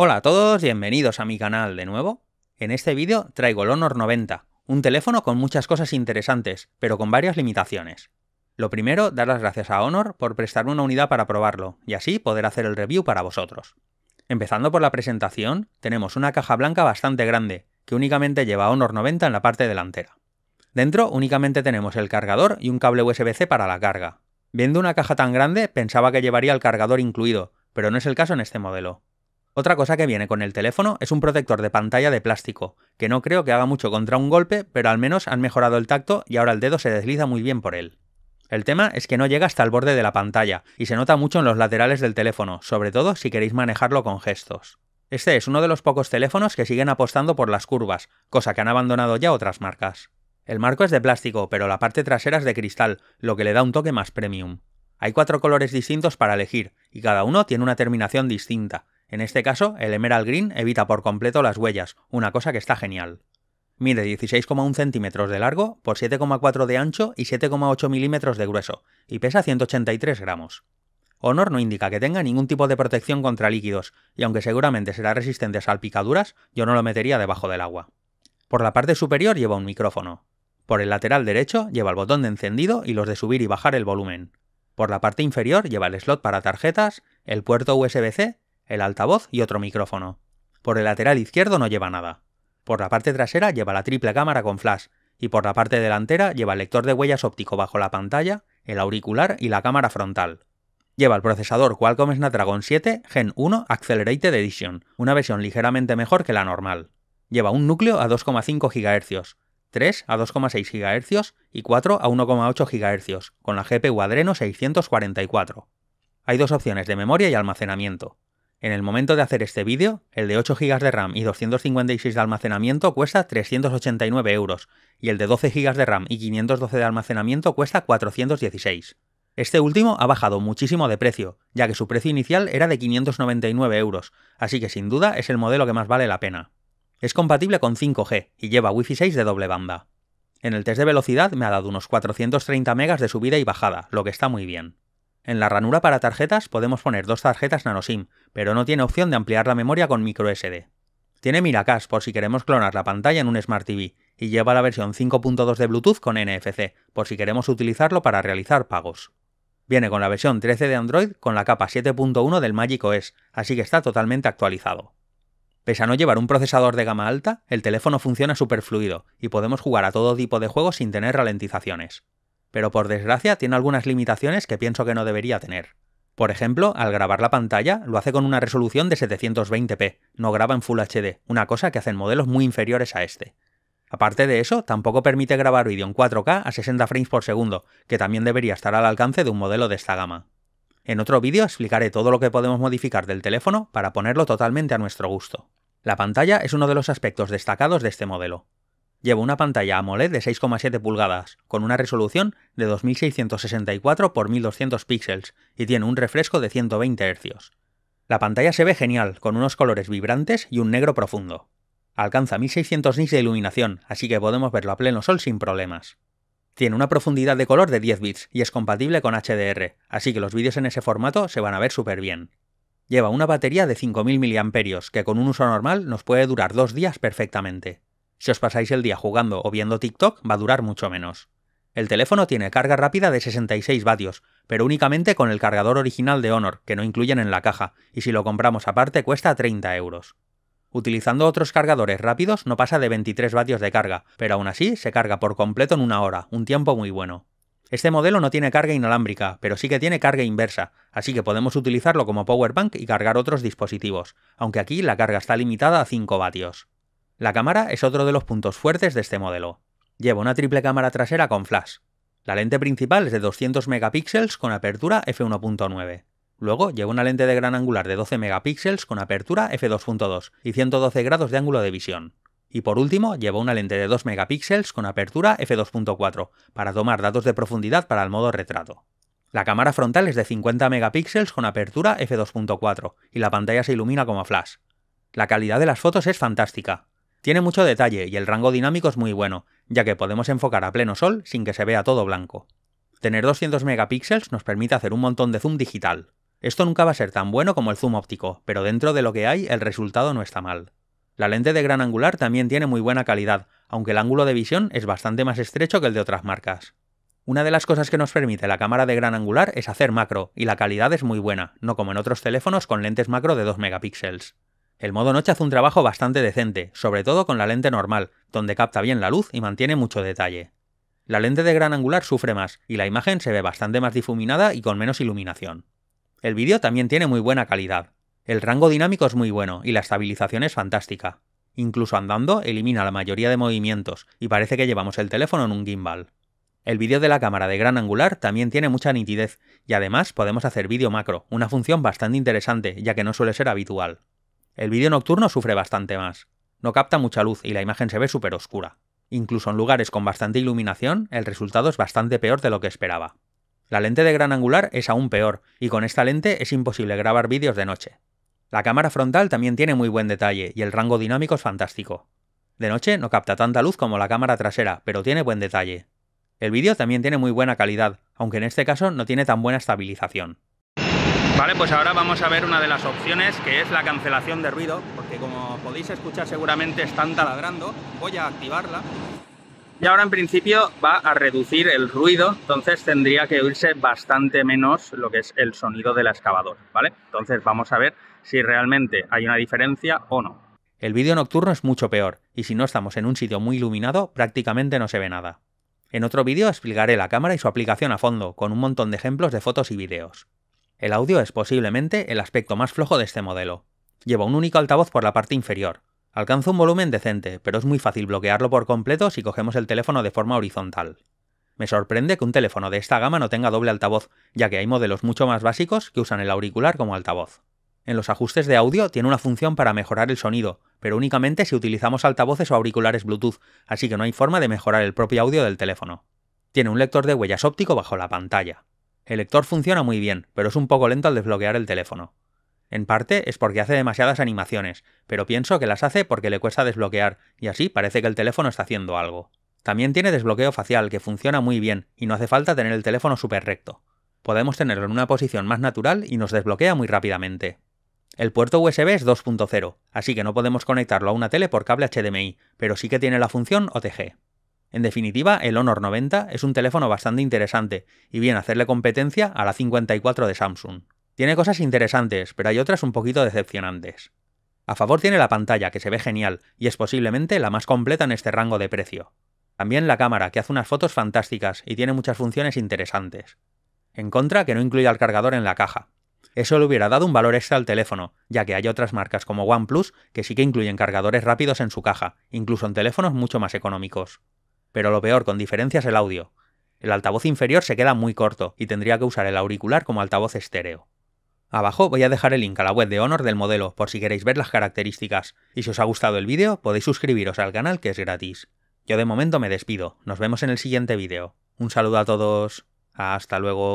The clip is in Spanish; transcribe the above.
Hola a todos, bienvenidos a mi canal de nuevo. En este vídeo traigo el Honor 90, un teléfono con muchas cosas interesantes, pero con varias limitaciones. Lo primero, dar las gracias a Honor por prestarme una unidad para probarlo, y así poder hacer el review para vosotros. Empezando por la presentación, tenemos una caja blanca bastante grande, que únicamente lleva Honor 90 en la parte delantera. Dentro únicamente tenemos el cargador y un cable USB-C para la carga. Viendo una caja tan grande, pensaba que llevaría el cargador incluido, pero no es el caso en este modelo. Otra cosa que viene con el teléfono es un protector de pantalla de plástico, que no creo que haga mucho contra un golpe, pero al menos han mejorado el tacto y ahora el dedo se desliza muy bien por él. El tema es que no llega hasta el borde de la pantalla y se nota mucho en los laterales del teléfono, sobre todo si queréis manejarlo con gestos. Este es uno de los pocos teléfonos que siguen apostando por las curvas, cosa que han abandonado ya otras marcas. El marco es de plástico, pero la parte trasera es de cristal, lo que le da un toque más premium. Hay cuatro colores distintos para elegir, y cada uno tiene una terminación distinta, en este caso, el Emerald Green evita por completo las huellas, una cosa que está genial. Mide 16,1 centímetros de largo por 7,4 de ancho y 7,8 milímetros de grueso, y pesa 183 gramos. Honor no indica que tenga ningún tipo de protección contra líquidos, y aunque seguramente será resistente a salpicaduras, yo no lo metería debajo del agua. Por la parte superior lleva un micrófono. Por el lateral derecho lleva el botón de encendido y los de subir y bajar el volumen. Por la parte inferior lleva el slot para tarjetas, el puerto USB-C el altavoz y otro micrófono. Por el lateral izquierdo no lleva nada. Por la parte trasera lleva la triple cámara con flash, y por la parte delantera lleva el lector de huellas óptico bajo la pantalla, el auricular y la cámara frontal. Lleva el procesador Qualcomm Snapdragon 7 Gen 1 Accelerated Edition, una versión ligeramente mejor que la normal. Lleva un núcleo a 2,5 GHz, 3 a 2,6 GHz y 4 a 1,8 GHz, con la GPU Adreno 644. Hay dos opciones de memoria y almacenamiento. En el momento de hacer este vídeo, el de 8 GB de RAM y 256 de almacenamiento cuesta 389 euros, y el de 12 GB de RAM y 512 de almacenamiento cuesta 416. Este último ha bajado muchísimo de precio, ya que su precio inicial era de 599 euros, así que sin duda es el modelo que más vale la pena. Es compatible con 5G y lleva Wi-Fi 6 de doble banda. En el test de velocidad me ha dado unos 430 mb de subida y bajada, lo que está muy bien. En la ranura para tarjetas podemos poner dos tarjetas nanoSIM, pero no tiene opción de ampliar la memoria con microSD. Tiene Miracast por si queremos clonar la pantalla en un Smart TV, y lleva la versión 5.2 de Bluetooth con NFC, por si queremos utilizarlo para realizar pagos. Viene con la versión 13 de Android con la capa 7.1 del Magic OS, así que está totalmente actualizado. Pese a no llevar un procesador de gama alta, el teléfono funciona superfluido y podemos jugar a todo tipo de juegos sin tener ralentizaciones pero por desgracia tiene algunas limitaciones que pienso que no debería tener. Por ejemplo, al grabar la pantalla lo hace con una resolución de 720p, no graba en Full HD, una cosa que hacen modelos muy inferiores a este. Aparte de eso, tampoco permite grabar vídeo en 4K a 60 frames por segundo, que también debería estar al alcance de un modelo de esta gama. En otro vídeo explicaré todo lo que podemos modificar del teléfono para ponerlo totalmente a nuestro gusto. La pantalla es uno de los aspectos destacados de este modelo. Lleva una pantalla AMOLED de 6,7 pulgadas, con una resolución de 2664 x 1200 píxeles y tiene un refresco de 120 Hz. La pantalla se ve genial, con unos colores vibrantes y un negro profundo. Alcanza 1600 nits de iluminación, así que podemos verlo a pleno sol sin problemas. Tiene una profundidad de color de 10 bits y es compatible con HDR, así que los vídeos en ese formato se van a ver súper bien. Lleva una batería de 5000 mAh que con un uso normal nos puede durar dos días perfectamente. Si os pasáis el día jugando o viendo TikTok, va a durar mucho menos. El teléfono tiene carga rápida de 66 vatios, pero únicamente con el cargador original de Honor, que no incluyen en la caja, y si lo compramos aparte cuesta 30 euros. Utilizando otros cargadores rápidos no pasa de 23 vatios de carga, pero aún así se carga por completo en una hora, un tiempo muy bueno. Este modelo no tiene carga inalámbrica, pero sí que tiene carga inversa, así que podemos utilizarlo como powerbank y cargar otros dispositivos, aunque aquí la carga está limitada a 5 vatios. La cámara es otro de los puntos fuertes de este modelo. Lleva una triple cámara trasera con flash. La lente principal es de 200 megapíxeles con apertura f1.9. Luego lleva una lente de gran angular de 12 megapíxeles con apertura f2.2 y 112 grados de ángulo de visión. Y por último, lleva una lente de 2 megapíxeles con apertura f2.4 para tomar datos de profundidad para el modo retrato. La cámara frontal es de 50 megapíxeles con apertura f2.4 y la pantalla se ilumina como flash. La calidad de las fotos es fantástica. Tiene mucho detalle y el rango dinámico es muy bueno, ya que podemos enfocar a pleno sol sin que se vea todo blanco. Tener 200 megapíxeles nos permite hacer un montón de zoom digital. Esto nunca va a ser tan bueno como el zoom óptico, pero dentro de lo que hay el resultado no está mal. La lente de gran angular también tiene muy buena calidad, aunque el ángulo de visión es bastante más estrecho que el de otras marcas. Una de las cosas que nos permite la cámara de gran angular es hacer macro, y la calidad es muy buena, no como en otros teléfonos con lentes macro de 2 megapíxeles. El modo noche hace un trabajo bastante decente, sobre todo con la lente normal, donde capta bien la luz y mantiene mucho detalle. La lente de gran angular sufre más, y la imagen se ve bastante más difuminada y con menos iluminación. El vídeo también tiene muy buena calidad. El rango dinámico es muy bueno y la estabilización es fantástica. Incluso andando elimina la mayoría de movimientos y parece que llevamos el teléfono en un gimbal. El vídeo de la cámara de gran angular también tiene mucha nitidez y además podemos hacer vídeo macro, una función bastante interesante ya que no suele ser habitual. El vídeo nocturno sufre bastante más. No capta mucha luz y la imagen se ve súper oscura. Incluso en lugares con bastante iluminación, el resultado es bastante peor de lo que esperaba. La lente de gran angular es aún peor, y con esta lente es imposible grabar vídeos de noche. La cámara frontal también tiene muy buen detalle y el rango dinámico es fantástico. De noche no capta tanta luz como la cámara trasera, pero tiene buen detalle. El vídeo también tiene muy buena calidad, aunque en este caso no tiene tan buena estabilización. Vale, pues ahora vamos a ver una de las opciones que es la cancelación de ruido, porque como podéis escuchar seguramente están taladrando, voy a activarla. Y ahora en principio va a reducir el ruido, entonces tendría que oírse bastante menos lo que es el sonido del excavador, ¿vale? Entonces vamos a ver si realmente hay una diferencia o no. El vídeo nocturno es mucho peor, y si no estamos en un sitio muy iluminado, prácticamente no se ve nada. En otro vídeo explicaré la cámara y su aplicación a fondo, con un montón de ejemplos de fotos y vídeos. El audio es posiblemente el aspecto más flojo de este modelo. Lleva un único altavoz por la parte inferior. Alcanza un volumen decente, pero es muy fácil bloquearlo por completo si cogemos el teléfono de forma horizontal. Me sorprende que un teléfono de esta gama no tenga doble altavoz, ya que hay modelos mucho más básicos que usan el auricular como altavoz. En los ajustes de audio tiene una función para mejorar el sonido, pero únicamente si utilizamos altavoces o auriculares Bluetooth, así que no hay forma de mejorar el propio audio del teléfono. Tiene un lector de huellas óptico bajo la pantalla. El lector funciona muy bien, pero es un poco lento al desbloquear el teléfono. En parte es porque hace demasiadas animaciones, pero pienso que las hace porque le cuesta desbloquear, y así parece que el teléfono está haciendo algo. También tiene desbloqueo facial, que funciona muy bien, y no hace falta tener el teléfono súper recto. Podemos tenerlo en una posición más natural y nos desbloquea muy rápidamente. El puerto USB es 2.0, así que no podemos conectarlo a una tele por cable HDMI, pero sí que tiene la función OTG. En definitiva, el Honor 90 es un teléfono bastante interesante y bien hacerle competencia a la 54 de Samsung. Tiene cosas interesantes, pero hay otras un poquito decepcionantes. A favor tiene la pantalla, que se ve genial y es posiblemente la más completa en este rango de precio. También la cámara, que hace unas fotos fantásticas y tiene muchas funciones interesantes. En contra, que no incluye el cargador en la caja. Eso le hubiera dado un valor extra al teléfono, ya que hay otras marcas como OnePlus que sí que incluyen cargadores rápidos en su caja, incluso en teléfonos mucho más económicos. Pero lo peor, con diferencia, es el audio. El altavoz inferior se queda muy corto y tendría que usar el auricular como altavoz estéreo. Abajo voy a dejar el link a la web de Honor del modelo por si queréis ver las características. Y si os ha gustado el vídeo, podéis suscribiros al canal que es gratis. Yo de momento me despido, nos vemos en el siguiente vídeo. Un saludo a todos, hasta luego.